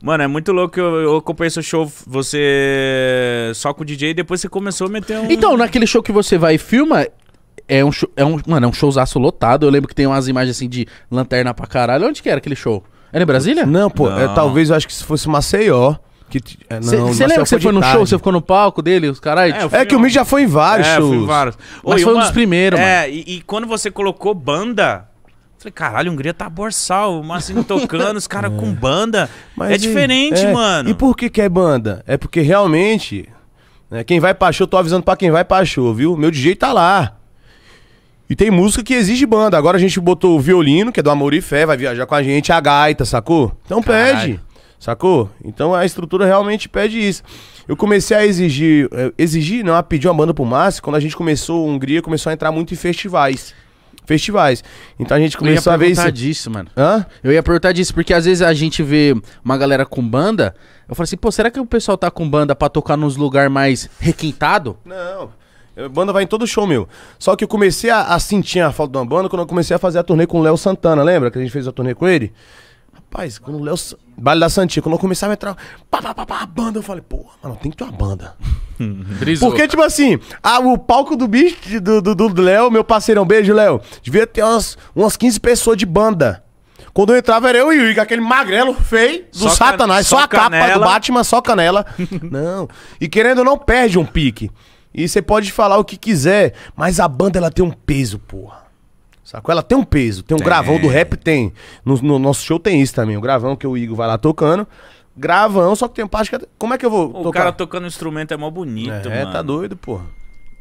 Mano, é muito louco que eu, eu acompanhei seu show, você só com o DJ e depois você começou a meter um. Então, naquele show que você vai e filma, é um show. É um, mano, é um showzaço lotado. Eu lembro que tem umas imagens assim de lanterna pra caralho. Onde que era aquele show? Era em Brasília? Não, pô, é, não. É, talvez eu acho que se fosse Maceió. Que, é, não, você lembra que você foi no tarde. show, você ficou no palco dele, os caras? É, é, que o Mídia já foi em vários é, shows. Fui em vários. Mas Oi, foi uma... um dos primeiros, é, mano. É, e, e quando você colocou banda, Falei, caralho, Hungria tá borsal, o Marcinho tocando, os caras é. com banda. Mas é e, diferente, é. mano. E por que, que é banda? É porque realmente, né, quem vai pra show, tô avisando pra quem vai pra show, viu? Meu DJ tá lá. E tem música que exige banda. Agora a gente botou o violino, que é do Amor e Fé, vai viajar com a gente, a gaita, sacou? Então caralho. pede, sacou? Então a estrutura realmente pede isso. Eu comecei a exigir, eh, exigir não, a pedir uma banda pro Márcio, quando a gente começou, a Hungria começou a entrar muito em festivais festivais. Então a gente começou a ver isso. Eu ia perguntar disso, mano. Hã? Eu ia perguntar disso, porque às vezes a gente vê uma galera com banda, eu falo assim, pô, será que o pessoal tá com banda pra tocar nos lugares mais requintado? Não. banda vai em todo show meu. Só que eu comecei a, a sentir a falta de uma banda quando eu comecei a fazer a turnê com o Léo Santana, lembra? Que a gente fez a turnê com ele? Rapaz, quando o Léo. Baile da Santinha, quando eu começava a entrar. Pá, pá, pá, pá, a banda. Eu falei, porra, mano, tem que ter uma banda. Porque, tipo assim, a, o palco do bicho do Léo, do, do Léo, meu parceirão, beijo, Léo. Devia ter umas, umas 15 pessoas de banda. Quando eu entrava era eu e o Igor, aquele magrelo feio do só Satanás, só, só, a canela. capa do Batman, só canela. não. E querendo não perde um pique. E você pode falar o que quiser, mas a banda ela tem um peso, porra. Sacou? Ela tem um peso, tem um tem. gravão do rap, tem. No, no, nosso show tem isso também, o gravão que o Igor vai lá tocando. Gravão, só que tem parte que. Como é que eu vou. O tocar? cara tocando instrumento é mó bonito, é, mano. É, tá doido, porra.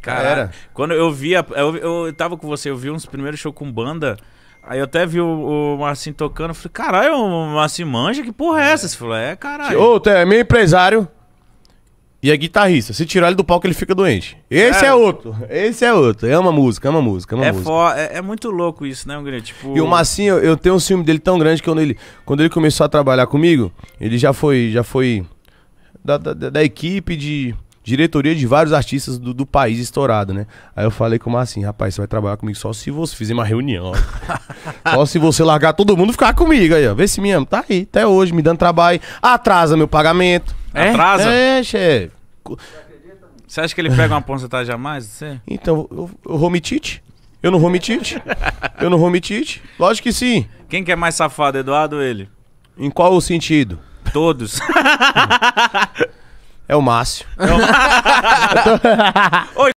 Cara, Era. quando eu vi. A, eu, eu tava com você, eu vi uns primeiros shows com banda. Aí eu até vi o, o Marcinho tocando, falei, caralho, o Marcinho manja, que porra é, é. essa? Você falou, é, caralho. Ô, é meu empresário, e é guitarrista. Se tirar ele do palco, ele fica doente. Esse é, é outro. Esse é outro. Ama é música, ama é música, ama é, é música. Fo... É, é, muito louco isso, né, Hungria? Tipo... E o Massinho, eu, tenho um ciúme dele tão grande que quando ele, quando ele começou a trabalhar comigo, ele já foi. Já foi da, da, da equipe de diretoria de vários artistas do, do, país estourado, né? Aí eu falei com o Marcinho, rapaz, você vai trabalhar comigo só se você fizer uma reunião. só se você largar todo mundo e ficar comigo aí, ó. Vê se me Tá aí, até hoje, me dando trabalho. Atrasa meu pagamento. É? Atrasa? É, chefe. É. Você acha que ele pega uma porcentagem a mais? de assim? Você? Então, eu, eu romitite? Eu não romitite? eu não romitite? Lógico que sim. Quem que é mais safado, Eduardo ou ele? Em qual o sentido? Todos. É o Márcio. É o... Oi.